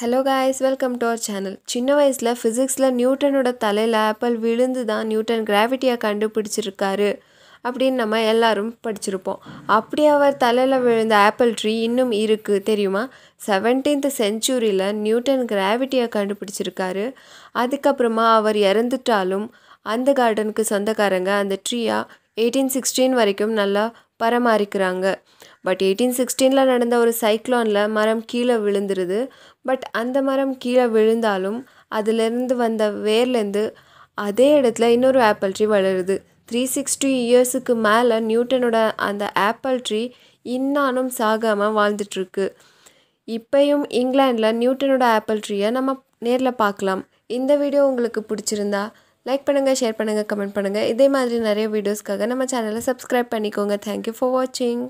hello guys welcome to our channel சின்ன வயசில் ஃபிசிக்ஸில் நியூட்டனோட தலையில் ஆப்பிள் விழுந்து தான் நியூட்டன் கிராவிட்டியாக கண்டுபிடிச்சிருக்காரு அப்படின்னு நம்ம எல்லாரும் படிச்சிருப்போம் அப்படி அவர் தலையில் விழுந்த ஆப்பிள் ட்ரீ இன்னும் இருக்குது தெரியுமா செவன்டீன்த் செஞ்சுரியில் நியூட்டன் கிராவிட்டியாக கண்டுபிடிச்சிருக்காரு அதுக்கப்புறமா அவர் இறந்துட்டாலும் அந்த கார்டனுக்கு சொந்தக்காரங்க அந்த ட்ரீயாக எயிட்டீன் சிக்ஸ்டீன் வரைக்கும் நல்லா பராமரிக்கிறாங்க பட் எயிட்டீன் சிக்ஸ்டீனில் நடந்த ஒரு சைக்ளோனில் மரம் கீழே விழுந்துருது பட் அந்த மரம் கீழே விழுந்தாலும் அதுலேருந்து வந்த வேர்லேருந்து அதே இடத்துல இன்னொரு ஆப்பிள் ட்ரீ வளருது த்ரீ சிக்ஸ்டி இயர்ஸுக்கு மேலே நியூட்டனோட அந்த ஆப்பிள் ட்ரீ இன்னானும் சாகாமல் வாழ்ந்துட்டுருக்கு இப்பையும் இங்கிலாண்டில் நியூட்டனோட ஆப்பிள் ட்ரீயை நம்ம நேரில் பார்க்கலாம் இந்த வீடியோ உங்களுக்கு பிடிச்சிருந்தா லைக் பண்ணுங்கள் ஷேர் பண்ணுங்கள் கமெண்ட் பண்ணுங்கள் இதே மாதிரி நிறைய வீடியோஸ்க்காக நம்ம சேனலை சப்ஸ்கிரைப் பண்ணிக்கோங்க தேங்க்யூ ஃபார் வாட்சிங்